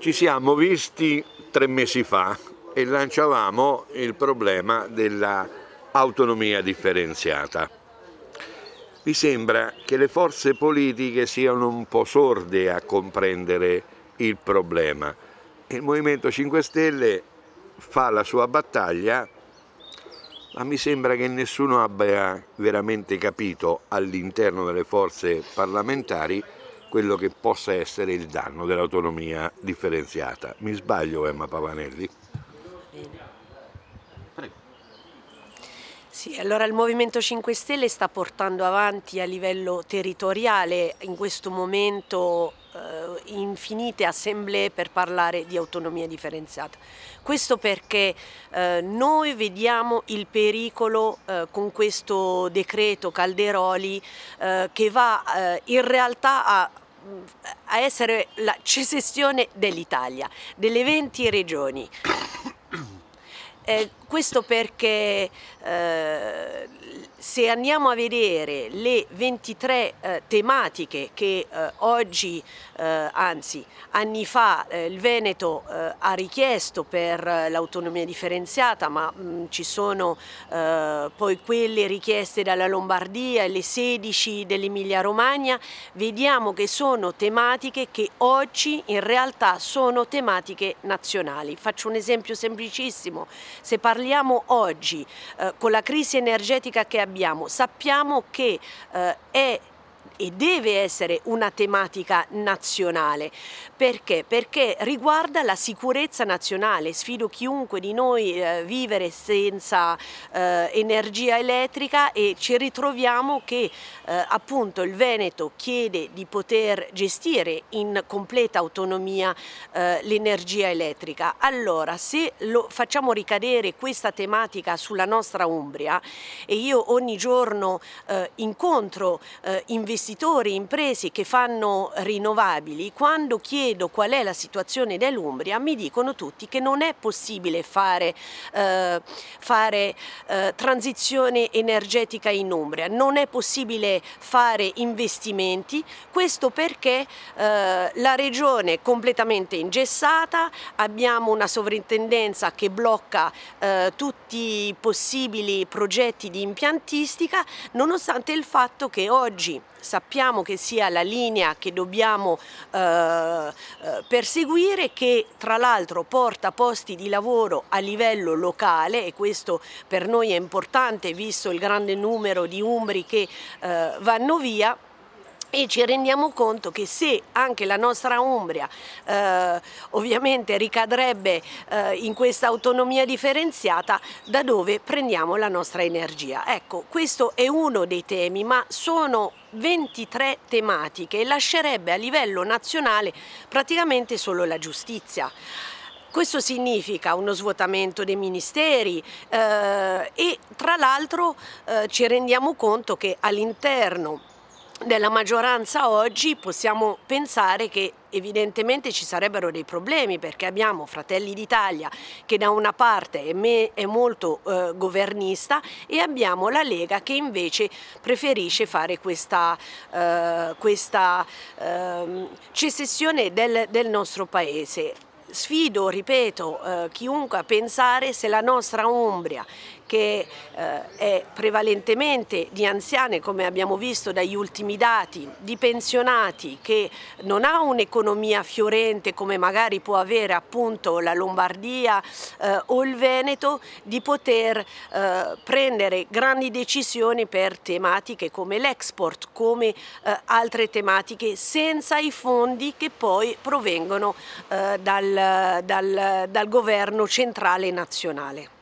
Ci siamo visti tre mesi fa e lanciavamo il problema dell'autonomia differenziata. Mi sembra che le forze politiche siano un po' sorde a comprendere il problema. Il Movimento 5 Stelle fa la sua battaglia, ma mi sembra che nessuno abbia veramente capito all'interno delle forze parlamentari quello che possa essere il danno dell'autonomia differenziata. Mi sbaglio Emma Pavanelli? Bene. Sì, allora il Movimento 5 Stelle sta portando avanti a livello territoriale in questo momento infinite assemblee per parlare di autonomia differenziata. Questo perché eh, noi vediamo il pericolo eh, con questo decreto Calderoli eh, che va eh, in realtà a a essere la cessione dell'Italia, delle 20 regioni. Eh, questo perché eh, se andiamo a vedere le 23 eh, tematiche che eh, oggi, eh, anzi anni fa, il Veneto ha richiesto per l'autonomia differenziata, ma mh, mm, ci sono poi quelle richieste dalla Lombardia e le 16 dell'Emilia Romagna, vediamo che sono tematiche che oggi in realtà sono tematiche nazionali. Faccio un esempio semplicissimo. Se parliamo oggi eh, con la crisi energetica che abbiamo, sappiamo che eh, è e deve essere una tematica nazionale. Perché? Perché riguarda la sicurezza nazionale. Sfido chiunque di noi eh, vivere senza eh, energia elettrica e ci ritroviamo che eh, appunto il Veneto chiede di poter gestire in completa autonomia eh, l'energia elettrica. Allora, se lo, facciamo ricadere questa tematica sulla nostra Umbria e io ogni giorno eh, incontro eh, investitori investitori, imprese che fanno rinnovabili, quando chiedo qual è la situazione dell'Umbria, mi dicono tutti che non è possibile fare, eh, fare eh, transizione energetica in Umbria, non è possibile fare investimenti, questo perché eh, la regione è completamente ingessata, abbiamo una sovrintendenza che blocca eh, tutti i possibili progetti di impiantistica, nonostante il fatto che oggi, sappiamo, sappiamo che sia la linea che dobbiamo eh, eh, perseguire che tra l'altro porta posti di lavoro a livello locale e questo per noi è importante visto il grande numero di umbri che eh, vanno via e ci rendiamo conto che se anche la nostra Umbria eh, ovviamente ricadrebbe eh, in questa autonomia differenziata da dove prendiamo la nostra energia. Ecco, questo è uno dei temi, ma sono 23 tematiche e lascerebbe a livello nazionale praticamente solo la giustizia. Questo significa uno svuotamento dei ministeri eh, e tra l'altro eh, ci rendiamo conto che all'interno della maggioranza oggi possiamo pensare che evidentemente ci sarebbero dei problemi perché abbiamo Fratelli d'Italia che da una parte è, è molto eh, governista e abbiamo la Lega che invece preferisce fare questa, eh, questa eh, secessione del, del nostro paese sfido, ripeto, eh, chiunque a pensare se la nostra Umbria, che eh, è prevalentemente di anziane, come abbiamo visto dagli ultimi dati, di pensionati, che non ha un'economia fiorente come magari può avere appunto la Lombardia eh, o il Veneto, di poter eh, prendere grandi decisioni per tematiche come l'export, come eh, altre tematiche, senza i fondi che poi provengono eh, dal dal, dal, governo centrale nazionale.